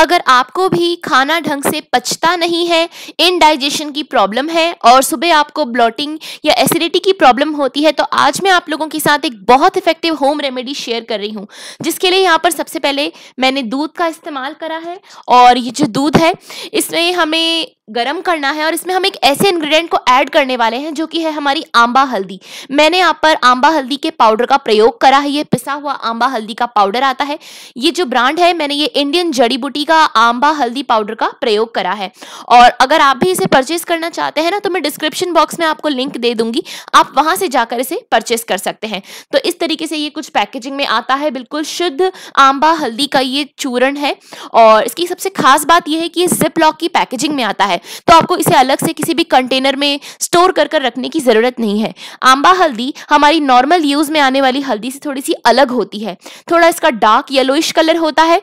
अगर आपको भी खाना ढंग से पचता नहीं है इनडाइजेशन की प्रॉब्लम है और सुबह आपको ब्लॉटिंग या एसिडिटी की प्रॉब्लम होती है तो आज मैं आप लोगों के साथ एक बहुत इफेक्टिव होम रेमेडी शेयर कर रही हूँ जिसके लिए यहाँ पर सबसे पहले मैंने दूध का इस्तेमाल करा है और ये जो दूध है इसमें हमें गरम करना है और इसमें हम एक ऐसे इंग्रेडिएंट को ऐड करने वाले हैं जो कि है हमारी आंबा हल्दी मैंने यहाँ पर आंबा हल्दी के पाउडर का प्रयोग करा है ये पिसा हुआ आंबा हल्दी का पाउडर आता है ये जो ब्रांड है मैंने ये इंडियन जड़ी बूटी का आंबा हल्दी पाउडर का प्रयोग करा है और अगर आप भी इसे परचेज करना चाहते हैं ना तो मैं डिस्क्रिप्शन बॉक्स में आपको लिंक दे दूंगी आप वहां से जाकर इसे परचेज कर सकते हैं तो इस तरीके से ये कुछ पैकेजिंग में आता है बिल्कुल शुद्ध आंबा हल्दी का ये चूरण है और इसकी सबसे खास बात यह है कि ये जिप लॉक की पैकेजिंग में आता है है तो आपको इसे अलग से किसी भी कंटेनर में स्टोर कर कर रखने की ज़रूरत नहीं है आंबा हल्दी हमारी नॉर्मल यूज़ में आने वाली हल्दी से थोड़ी सी अलग होती है थोड़ा इसका डार्क येलोइश कलर होता है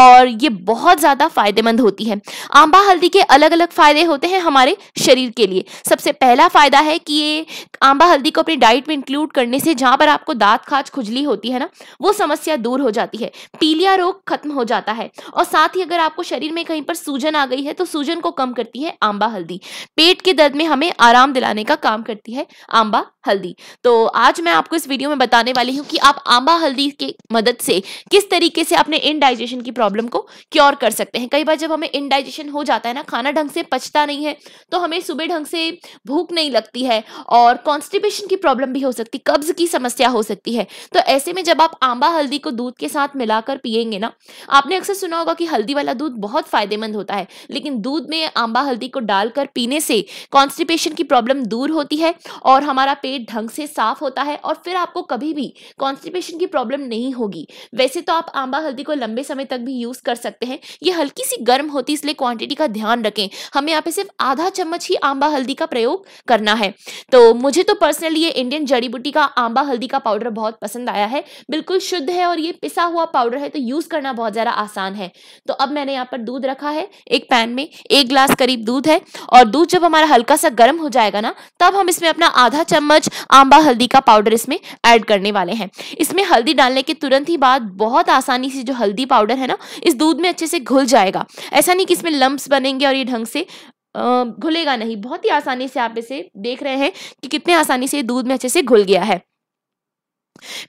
और ये बहुत ज़्यादा फायदेमंद होती है आंबा हल्दी के अलग अलग फ़ायदे होते हैं हमारे शरीर के लिए सबसे पहला फ़ायदा है कि ये आंबा हल्दी को अपनी डाइट में इंक्लूड करने से जहां पर आपको दांत खाज खुजली होती है ना वो समस्या दूर हो जाती है पीलिया रोग खत्म हो जाता है और साथ ही अगर आपको शरीर में कहीं पर सूजन आ गई है तो सूजन को कम करती करती है आंबा हल्दी पेट के दर्द में हमें आराम दिलाने का काम करती है आंबा हल्दी तो आज मैं आपको इस वीडियो में बताने वाली हूँ कि आप आंबा हल्दी के मदद से किस तरीके से अपने इनडाइजेशन की प्रॉब्लम को क्योर कर सकते हैं कई बार जब हमें इनडाइजेशन हो जाता है ना खाना ढंग से पचता नहीं है तो हमें सुबह ढंग से भूख नहीं लगती है और कॉन्स्टिपेशन की प्रॉब्लम भी हो सकती कब्ज की समस्या हो सकती है तो ऐसे में जब आप आंबा हल्दी को दूध के साथ मिलाकर पियेंगे ना आपने अक्सर सुना होगा कि हल्दी वाला दूध बहुत फायदेमंद होता है लेकिन दूध में आंबा हल्दी को डालकर पीने से कॉन्स्टिपेशन की प्रॉब्लम दूर होती है और हमारा पेट ढंग से साफ होता है और फिर आपको कभी भी कॉन्स्टिपेशन की प्रॉब्लम नहीं होगी वैसे तो आप आंबा हल्दी को लंबे समय तक भी यूज कर सकते हैं ये हल्की सी गर्म होती है इसलिए क्वांटिटी का ध्यान रखें हमें यहाँ पे सिर्फ आधा चम्मच ही आंबा हल्दी का प्रयोग करना है तो मुझे तो पर्सनली ये इंडियन जड़ी बूटी का आंबा हल्दी का पाउडर बहुत पसंद आया है बिल्कुल शुद्ध है और ये पिसा हुआ पाउडर है तो यूज करना बहुत ज़्यादा आसान है तो अब मैंने यहाँ पर दूध रखा है एक पैन में एक ग्लास करीब करीब दूध है और दूध जब हमारा हल्का सा गर्म हो जाएगा ना तब हम इसमें अपना आधा चम्मच आंबा हल्दी का पाउडर इसमें ऐड करने वाले हैं इसमें हल्दी डालने के तुरंत ही बाद बहुत आसानी से जो हल्दी पाउडर है ना इस दूध में अच्छे से घुल जाएगा ऐसा नहीं कि इसमें लम्ब्स बनेंगे और ये ढंग से घुलेगा नहीं बहुत ही आसानी से आप इसे देख रहे हैं कि कितने आसानी से दूध में अच्छे से घुल गया है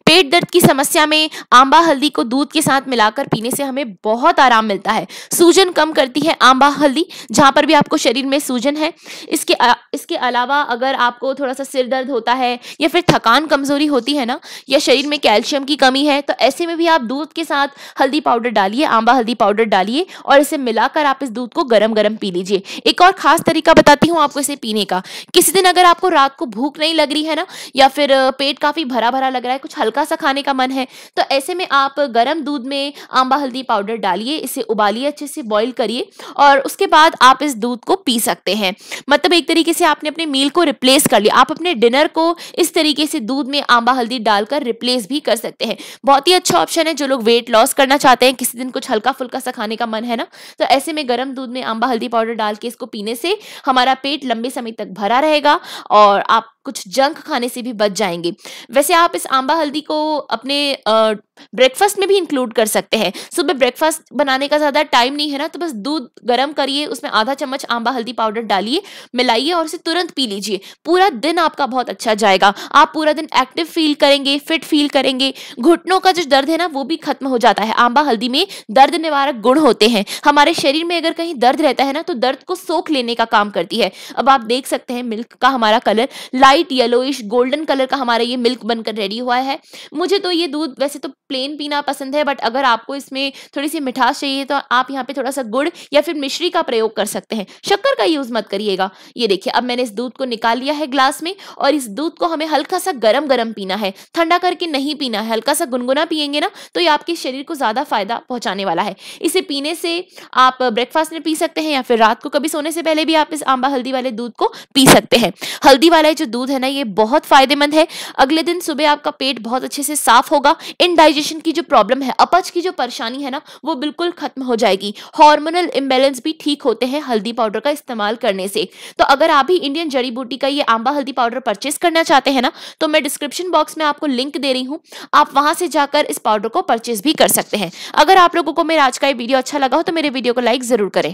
पेट दर्द की समस्या में आंबा हल्दी को दूध के साथ मिलाकर पीने से हमें बहुत आराम मिलता है सूजन कम करती है आंबा हल्दी जहां पर भी आपको शरीर में सूजन है इसके आ, इसके अलावा अगर आपको थोड़ा सा सिर दर्द होता है या फिर थकान कमजोरी होती है ना या शरीर में कैल्शियम की कमी है तो ऐसे में भी आप दूध के साथ हल्दी पाउडर डालिए आंबा हल्दी पाउडर डालिए और इसे मिलाकर आप इस दूध को गर्म गर्म पी लीजिए एक और खास तरीका बताती हूँ आपको इसे पीने का किसी दिन अगर आपको रात को भूख नहीं लग रही है ना या फिर पेट काफी भरा भरा लग रहा है रहा है कुछ हल्का सा खाने का मन है तो ऐसे में आप गर्म दूध में आंबा हल्दी पाउडर डालिए इसे उबालिए अच्छे से बॉईल करिए और उसके बाद आप इस दूध को पी सकते हैं मतलब एक तरीके से आपने अपने मील को रिप्लेस कर लिया आप अपने डिनर को इस तरीके से दूध में आंबा हल्दी डालकर रिप्लेस भी कर सकते हैं बहुत ही अच्छा ऑप्शन है जो लोग वेट लॉस करना चाहते हैं किसी दिन कुछ हल्का फुल्का सा खाने का मन है ना तो ऐसे में गर्म दूध में आंबा हल्दी पाउडर डाल के इसको पीने से हमारा पेट लंबे समय तक भरा रहेगा और आप कुछ जंक खाने से भी बच जाएंगे वैसे आप इस आंबा हल्दी को अपने ब्रेकफास्ट में भी इंक्लूड कर सकते हैं सुबह ब्रेकफास्ट बनाने का ज़्यादा टाइम नहीं है ना तो बस दूध गर्म करिए उसमें आधा चम्मच आंबा हल्दी पाउडर डालिए मिलाइए और उसे तुरंत पी लीजिए पूरा दिन आपका बहुत अच्छा जाएगा आप पूरा दिन एक्टिव फील करेंगे फिट फील करेंगे घुटनों का जो दर्द है ना वो भी खत्म हो जाता है आंबा हल्दी में दर्द निवारक गुण होते हैं हमारे शरीर में अगर कहीं दर्द रहता है ना तो दर्द को सोख लेने का काम करती है अब आप देख सकते हैं मिल्क का हमारा colour light light yellowish golden colour का हमारा ये मिल्क बनकर रेडी हुआ है मुझे तो ये दूध वैसे तो प्लेन पीना पसंद है बट अगर आपको इसमें थोड़ी सी मिठास चाहिए तो आप यहाँ पे थोड़ा सा गुड़ या फिर मिश्री का प्रयोग कर सकते हैं शक्कर का यूज़ मत करिएगा ये देखिए अब मैंने इस दूध को निकाल लिया है ग्लास में और इस दूध को हमें हल्का सा गर्म गर्म पीना है ठंडा करके नहीं पीना है हल्का सा गुनगुना पियेंगे ना तो ये आपके शरीर को ज़्यादा फायदा पहुंचाने वाला है इसे पीने से आप ब्रेकफास्ट में पी सकते हैं या फिर रात को कभी सोने से पहले भी आप इस आंबा हल्दी वाले दूध को पी सकते हैं हल्दी वाला जो दूध दूध है ना ये बहुत फायदेमंद है अगले दिन सुबह आपका पेट बहुत अच्छे से साफ होगा इनडाइजेशन की जो प्रॉब्लम है अपच की जो परेशानी है ना वो बिल्कुल खत्म हो जाएगी हॉर्मोनल इम्बेलेंस भी ठीक होते हैं हल्दी पाउडर का इस्तेमाल करने से तो अगर आप भी इंडियन जड़ी बूटी का ये आंबा हल्दी पाउडर परचेस करना चाहते हैं ना तो मैं डिस्क्रिप्शन बॉक्स में आपको लिंक दे रही हूँ आप वहां से जाकर इस पाउडर को परचेस भी कर सकते हैं अगर आप लोगों को मेरा आज का ये वीडियो अच्छा लगा हो तो मेरे वीडियो को लाइक जरूर करें